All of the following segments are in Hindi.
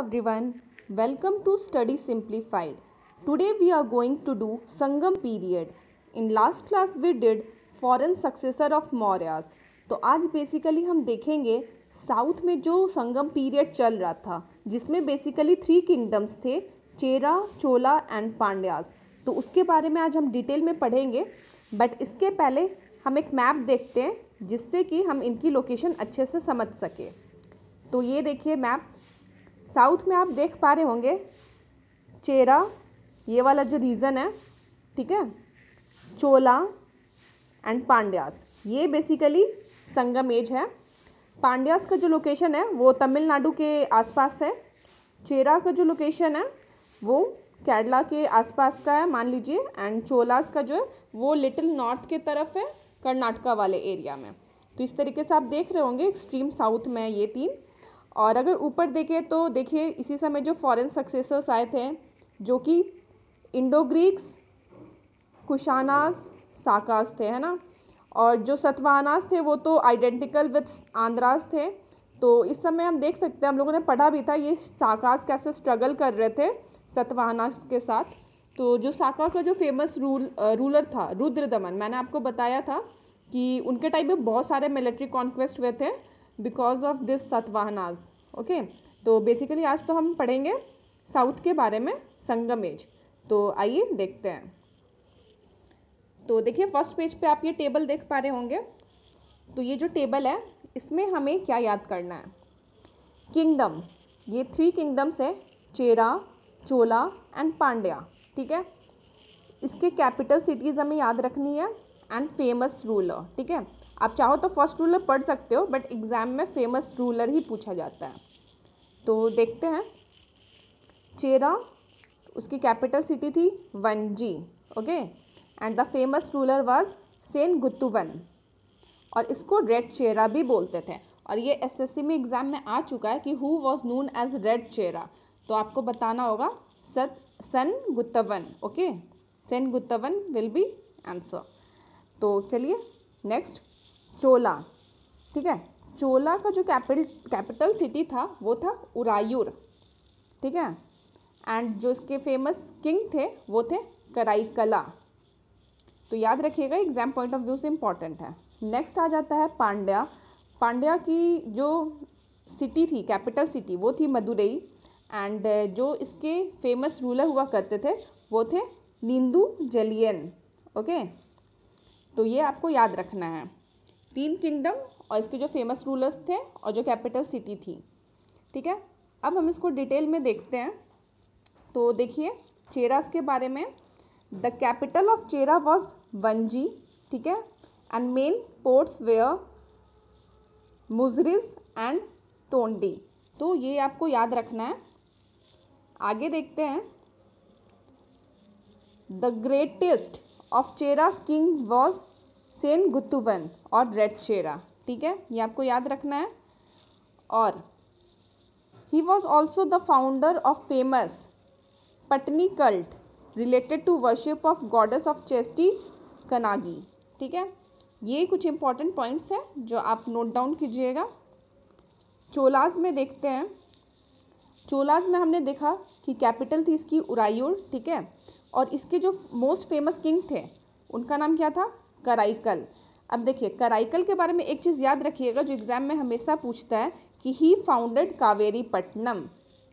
everyone. Welcome to study simplified Today we are going to do Sangam period in last class we did foreign successor of Mauryas तो आज बेसिकली हम देखेंगे साउथ में जो संगम पीरियड चल रहा था जिसमें बेसिकली थ्री किंगडम्स थे चेरा चोला एंड पांड्यास तो उसके बारे में आज हम डिटेल में पढ़ेंगे बट इसके पहले हम एक मैप देखते हैं जिससे कि हम इनकी लोकेशन अच्छे से समझ सकें तो ये देखिए मैप साउथ में आप देख पा रहे होंगे चेरा ये वाला जो रीज़न है ठीक है चोला एंड पांड्यास ये बेसिकली संगम एज है पांड्यास का जो लोकेशन है वो तमिलनाडु के आसपास है चेरा का जो लोकेशन है वो केरला के आसपास का है मान लीजिए एंड चोलास का जो है वो लिटिल नॉर्थ के तरफ है कर्नाटका वाले एरिया में तो इस तरीके से आप देख रहे होंगे एक्सट्रीम साउथ में ये तीन और अगर ऊपर देखें तो देखिए इसी समय जो फॉरेन सक्सेसर्स आए थे जो कि इंडो ग्रीक्स कुशानास साकास थे है ना और जो सतवानास थे वो तो आइडेंटिकल विथ आंध्रास थे तो इस समय हम देख सकते हैं हम लोगों ने पढ़ा भी था ये साकास कैसे स्ट्रगल कर रहे थे सतवानास के साथ तो जो साका का जो फेमस रूल रूलर था रुद्र दमन मैंने आपको बताया था कि उनके टाइम में बहुत सारे मिलिट्री कॉन्क्वेस्ट हुए थे because of this Satavahanas okay तो बेसिकली आज तो हम पढ़ेंगे साउथ के बारे में संगम एज तो आइए देखते हैं तो देखिए फर्स्ट पेज पे आप ये टेबल देख पा रहे होंगे तो ये जो टेबल है इसमें हमें क्या याद करना है किंगडम ये थ्री किंगडम्स हैं चेरा चोला एंड पांड्या ठीक है इसके कैपिटल सिटीज़ हमें याद रखनी है एंड फेमस रूलर ठीक है आप चाहो तो फर्स्ट रूलर पढ़ सकते हो बट एग्ज़ाम में फेमस रूलर ही पूछा जाता है तो देखते हैं चेरा उसकी कैपिटल सिटी थी Vanji okay and the famous ruler was Senguttuvan और इसको रेड चेरा भी बोलते थे और ये एसएससी में एग्ज़ाम में आ चुका है कि who was known as red Chera तो आपको बताना होगा सत Senguttuvan okay Senguttuvan will be answer तो चलिए नेक्स्ट चोला ठीक है चोला का जो कैपिटल कैपिटल सिटी था वो था उरायूर ठीक है एंड जो इसके फेमस किंग थे वो थे कराई कला तो याद रखिएगा एग्जाम पॉइंट ऑफ व्यू से इम्पॉर्टेंट है नेक्स्ट आ जाता है पांड्या पांड्या की जो सिटी थी कैपिटल सिटी वो थी मदुरई एंड uh, जो इसके फेमस रूलर हुआ करते थे वो थे नींदू जलियन ओके तो ये आपको याद रखना है तीन किंगडम और इसके जो फेमस रूलर्स थे और जो कैपिटल सिटी थी ठीक है अब हम इसको डिटेल में देखते हैं तो देखिए चेरास के बारे में the capital of Chera was Vanji ठीक है and main ports were Muziris and Tondi तो ये आपको याद रखना है आगे देखते हैं the greatest of Cheras king was Guttuvan और रेड शेरा ठीक है ये आपको याद रखना है और he was also the founder of famous Pattini cult related to worship of goddess of chastity Kannagi ठीक है ये कुछ इंपॉर्टेंट पॉइंट्स हैं जो आप नोट डाउन कीजिएगा चोलाज में देखते हैं चोलाज में हमने देखा कि कैपिटल थी इसकी उरायोर ठीक है और इसके जो मोस्ट फेमस किंग थे उनका नाम क्या था कराइकल अब देखिए कराइकल के बारे में एक चीज़ याद रखिएगा जो एग्ज़ाम में हमेशा पूछता है कि ही फाउंडेड कावेरी पट्टनम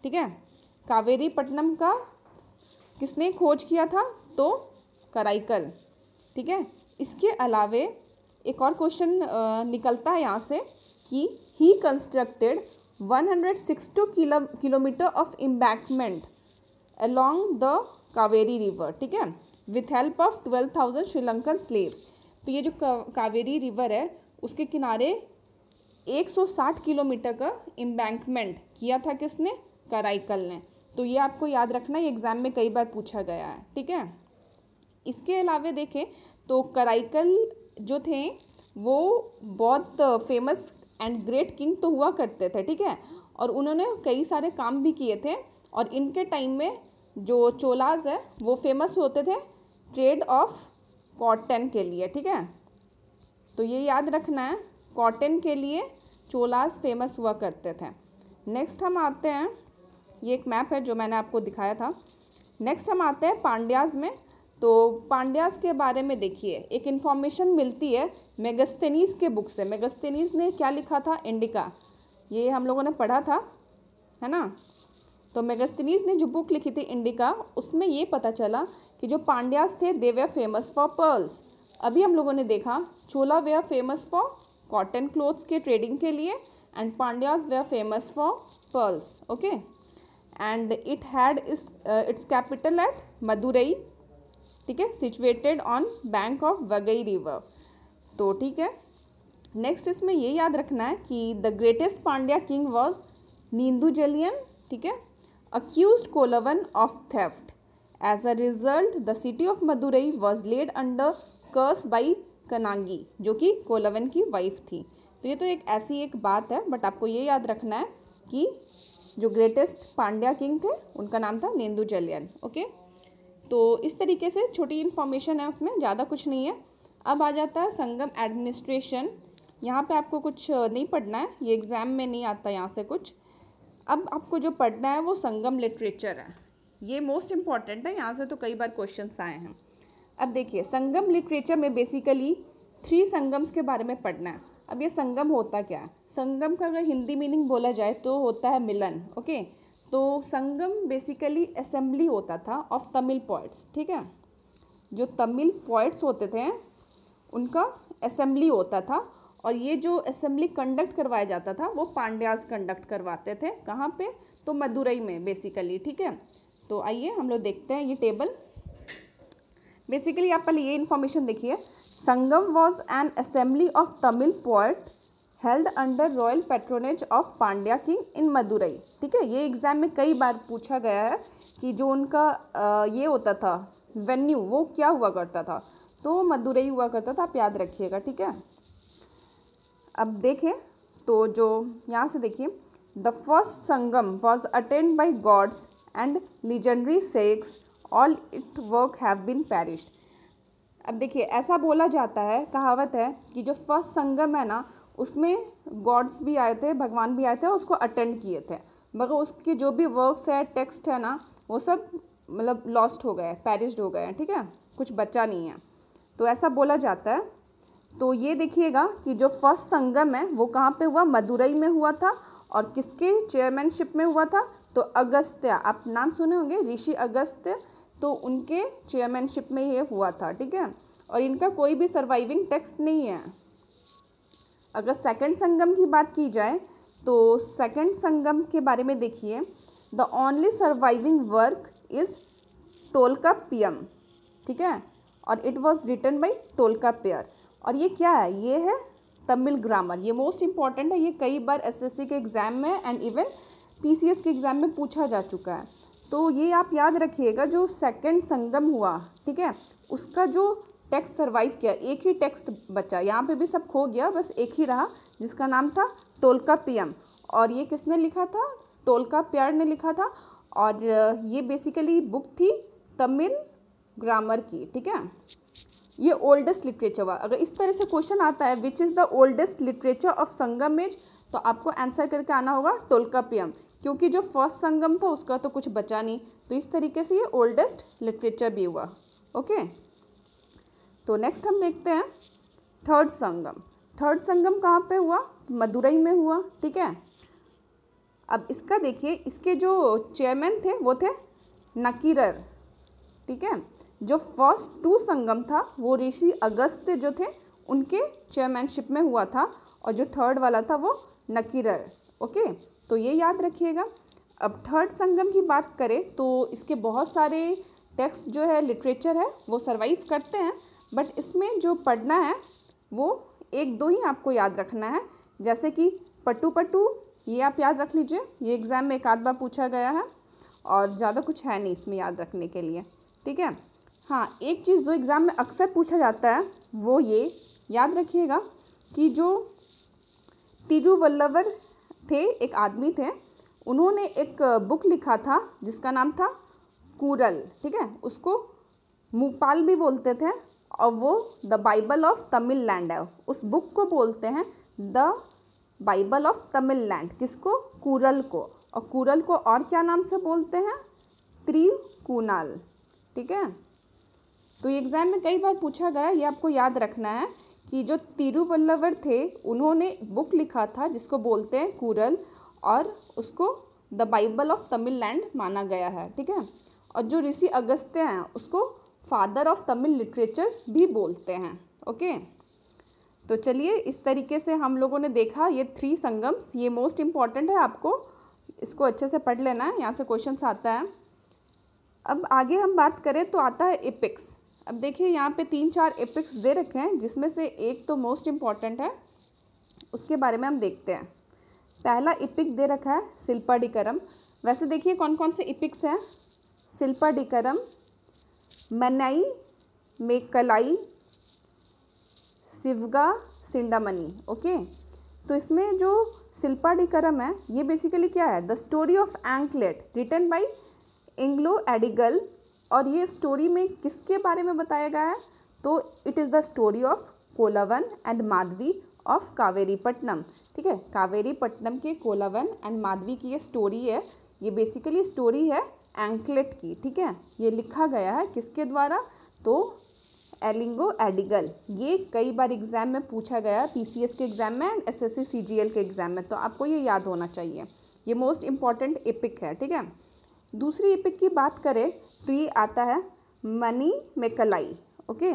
ठीक है कावेरी पट्टनम का किसने खोज किया था तो कराइकल ठीक है इसके अलावे एक और क्वेश्चन निकलता है यहाँ से कि he constructed 162 kilo kilometre of embankment along the Kaveri river ठीक है with help of 12,000 Sri Lankan slaves तो ये जो कावेरी रिवर है उसके किनारे 160 किलोमीटर का एम्बैंकमेंट किया था किसने कराइकल ने तो ये आपको याद रखना ये एग्ज़ाम में कई बार पूछा गया है ठीक है इसके अलावा देखें तो कराइकल जो थे वो बहुत फेमस एंड ग्रेट किंग तो हुआ करते थे ठीक है और उन्होंने कई सारे काम भी किए थे और इनके टाइम में जो चोलाज है वो फेमस होते थे ट्रेड ऑफ कॉटन के लिए ठीक है तो ये याद रखना है कॉटन के लिए चोलास फेमस हुआ करते थे नेक्स्ट हम आते हैं ये एक मैप है जो मैंने आपको दिखाया था नेक्स्ट हम आते हैं पांड्याज में तो पांड्यास के बारे में देखिए एक इन्फॉर्मेशन मिलती है मेगस्तनीस के बुक से मेगस्तनीज ने क्या लिखा था इंडिका ये हम लोगों ने पढ़ा था है ना तो मेगस्तनीज ने जो बुक लिखी थी इंडिका उसमें ये पता चला कि जो पांड्यास थे they were famous for pearls अभी हम लोगों ने देखा Chola were are famous for cotton clothes के ट्रेडिंग के लिए and Pandyas were are famous for pearls okay and it had its capital at Madurai ठीक है situated on bank of Vaigai river तो ठीक है नेक्स्ट इसमें ये याद रखना है कि the greatest Pandya king was Nedunjeliyan ठीक है accused Kolavan of theft. As a result, the city of Madurai was laid under curse by कनांगी जो कि कोलवन की वाइफ थी तो ये तो एक ऐसी एक बात है बट आपको ये याद रखना है कि जो ग्रेटेस्ट पांड्या किंग थे उनका नाम था नेंदू जलियन ओके तो इस तरीके से छोटी इन्फॉर्मेशन है उसमें ज़्यादा कुछ नहीं है अब आ जाता है संगम एडमिनिस्ट्रेशन यहाँ पे आपको कुछ नहीं पढ़ना है ये एग्ज़ाम में नहीं आता यहाँ से कुछ अब आपको जो पढ़ना है वो संगम लिटरेचर है ये मोस्ट इम्पॉर्टेंट है यहाँ से तो कई बार क्वेश्चन आए हैं अब देखिए संगम लिटरेचर में बेसिकली थ्री संगम्स के बारे में पढ़ना है अब ये संगम होता क्या है संगम का अगर हिंदी मीनिंग बोला जाए तो होता है मिलन ओके तो संगम बेसिकली असेंबली होता था ऑफ तमिल पॉइट्स ठीक है जो तमिल पॉइट्स होते थे उनका असेंबली होता था और ये जो असेंबली कंडक्ट करवाया जाता था वो पांड्यास कंडक्ट करवाते थे कहाँ पे तो मदुरई में बेसिकली ठीक है तो आइए हम लोग देखते हैं ये टेबल बेसिकली आप पहले ये इन्फॉर्मेशन देखिए Sangam was an assembly of Tamil पोर्ट held under royal patronage of Pandya king in Madurai ठीक है ये एग्ज़ाम में कई बार पूछा गया है कि जो उनका आ, ये होता था वेन्यू वो क्या हुआ करता था तो मदुरई हुआ करता था आप याद रखिएगा ठीक है अब देखें तो जो यहाँ से देखिए the first Sangam was attended by gods and legendary सेक्स all its works have been perished अब देखिए ऐसा बोला जाता है कहावत है कि जो फर्स्ट संगम है ना उसमें गॉड्स भी आए थे भगवान भी आए थे उसको अटेंड किए थे मगर उसके जो भी वर्क्स है टेक्स्ट है ना वो सब मतलब लॉस्ट हो गए पैरिश्ड हो गए हैं ठीक है कुछ बचा नहीं है तो ऐसा बोला जाता है तो ये देखिएगा कि जो फर्स्ट संगम है वो कहाँ पे हुआ मदुरई में हुआ था और किसके चेयरमैनशिप में हुआ था तो अगस्त्य आप नाम सुने होंगे ऋषि अगस्त्य तो उनके चेयरमैनशिप में ये हुआ था ठीक है और इनका कोई भी सर्वाइविंग टेक्स्ट नहीं है अगर सेकंड संगम की बात की जाए तो सेकंड संगम के बारे में देखिए the only surviving work is Tolkappiyam ठीक है और it was written by Tolkappiyar और ये क्या है ये है तमिल ग्रामर ये मोस्ट इम्पॉर्टेंट है ये कई बार एसएससी के एग्ज़ाम में एंड इवन पीसीएस के एग्ज़ाम में पूछा जा चुका है तो ये आप याद रखिएगा जो सेकंड संगम हुआ ठीक है उसका जो टेक्स्ट सर्वाइव किया एक ही टेक्स्ट बचा यहाँ पे भी सब खो गया बस एक ही रहा जिसका नाम था टोलका पीएम और ये किसने लिखा था टोलका प्यार ने लिखा था और ये बेसिकली बुक थी तमिल ग्रामर की ठीक है ये ओल्डेस्ट लिटरेचर हुआ अगर इस तरह से क्वेश्चन आता है which is the oldest literature of Sangam age तो आपको आंसर करके आना होगा टोलकापियम क्योंकि जो फर्स्ट संगम था उसका तो कुछ बचा नहीं तो इस तरीके से ये ओल्डेस्ट लिटरेचर भी हुआ ओके तो नेक्स्ट हम देखते हैं थर्ड संगम थर्ड संगम कहाँ पे हुआ मदुरई में हुआ ठीक है अब इसका देखिए इसके जो चेयरमैन थे वो थे नकीरर ठीक है जो फर्स्ट टू संगम था वो ऋषि अगस्त्य जो थे उनके चेयरमैनशिप में हुआ था और जो थर्ड वाला था वो नकीरर ओके तो ये याद रखिएगा अब थर्ड संगम की बात करें तो इसके बहुत सारे टेक्स्ट जो है लिटरेचर है वो सर्वाइव करते हैं बट इसमें जो पढ़ना है वो एक दो ही आपको याद रखना है जैसे कि पट्टू पट्टू ये आप याद रख लीजिए ये एग्ज़ाम में एक आध बार पूछा गया है और ज़्यादा कुछ है नहीं इसमें याद रखने के लिए ठीक है हाँ एक चीज़ जो एग्ज़ाम में अक्सर पूछा जाता है वो ये याद रखिएगा कि जो तिरुवल्लवर थे एक आदमी थे उन्होंने एक बुक लिखा था जिसका नाम था कुरल ठीक है उसको मुपाल भी बोलते थे और वो the Bible of Tamil land है उस बुक को बोलते हैं the Bible of Tamil land किसको कुरल को और कुरल को और क्या नाम से बोलते हैं त्रिकुनाल ठीक है तो ये एग्ज़ाम में कई बार पूछा गया ये आपको याद रखना है कि जो तिरुवल्लवर थे उन्होंने बुक लिखा था जिसको बोलते हैं कुरल और उसको the Bible of Tamil land माना गया है ठीक है और जो ऋषि अगस्त्य हैं उसको फादर ऑफ तमिल लिटरेचर भी बोलते हैं ओके तो चलिए इस तरीके से हम लोगों ने देखा ये थ्री संगम्स ये मोस्ट इम्पॉर्टेंट है आपको इसको अच्छे से पढ़ लेना है यहाँ से क्वेश्चन आता है अब आगे हम बात करें तो आता है इपिक्स अब देखिए यहाँ पे तीन चार एपिक्स दे रखे हैं जिसमें से एक तो मोस्ट इम्पॉर्टेंट है उसके बारे में हम देखते हैं पहला इपिक दे रखा है शिल्पा डिकरम वैसे देखिए कौन कौन से इपिक्स हैं शिल्पा डिकरम मनाई मेकलाई सिवगा सिंडामनी ओके तो इसमें जो शिल्पा डिकरम है ये बेसिकली क्या है the story of anklet written by एंग्लो एडिगल और ये स्टोरी में किसके बारे में बताया गया है तो it is the story of Kovalan and Madhavi of Kaveripattinam ठीक है कावेरीपट्टनम के कोलावन एंड माधवी की ये स्टोरी है ये बेसिकली स्टोरी है एंकलेट की ठीक है ये लिखा गया है किसके द्वारा तो एलिंगो एडिगल ये कई बार एग्ज़ाम में पूछा गया है पी के एग्ज़ाम में एंड एस एस के एग्ज़ाम में तो आपको ये याद होना चाहिए ये मोस्ट इम्पॉर्टेंट एपिक है ठीक है दूसरी एपिक की बात करें तो ये आता है मनी मेकलाई ओके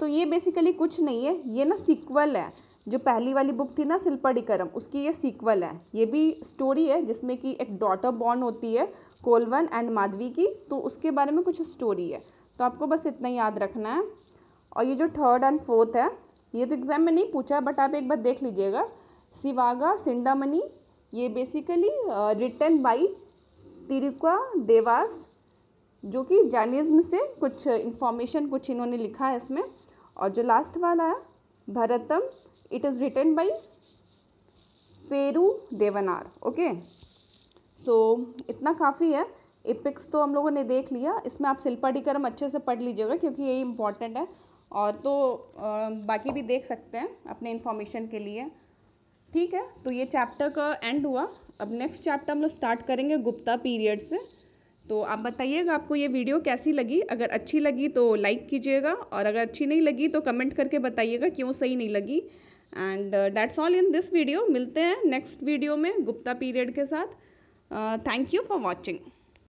तो ये बेसिकली कुछ नहीं है ये ना सीक्वल है जो पहली वाली बुक थी ना सिलपडिकरम उसकी ये सीक्वल है ये भी स्टोरी है जिसमें कि एक डॉटर बॉर्न होती है कोलवन एंड माधवी की तो उसके बारे में कुछ स्टोरी है तो आपको बस इतना याद रखना है और ये जो थर्ड एंड फोर्थ है ये तो एग्ज़ाम में नहीं पूछा बट आप एक बार देख लीजिएगा सिवागा सिंडामनी ये basically written by Thiruthakka Devar जो कि जैनिज़्म से कुछ इन्फॉर्मेशन कुछ इन्होंने लिखा है इसमें और जो लास्ट वाला है Bharatam it is written by Perundevanar okay so इतना काफ़ी है इपिक्स तो हम लोगों ने देख लिया इसमें आप सिलपाटिकरम अच्छे से पढ़ लीजिएगा क्योंकि यही इम्पॉर्टेंट है और तो आ, बाकी भी देख सकते हैं अपने इन्फॉर्मेशन के लिए ठीक है तो ये चैप्टर का एंड हुआ अब नेक्स्ट चैप्टर हम लोग स्टार्ट करेंगे गुप्ता पीरियड से तो आप बताइएगा आपको ये वीडियो कैसी लगी अगर अच्छी लगी तो लाइक कीजिएगा और अगर अच्छी नहीं लगी तो कमेंट करके बताइएगा क्यों सही नहीं लगी and that's all in this video मिलते हैं नेक्स्ट वीडियो में गुप्ता पीरियड के साथ थैंक यू फॉर वॉचिंग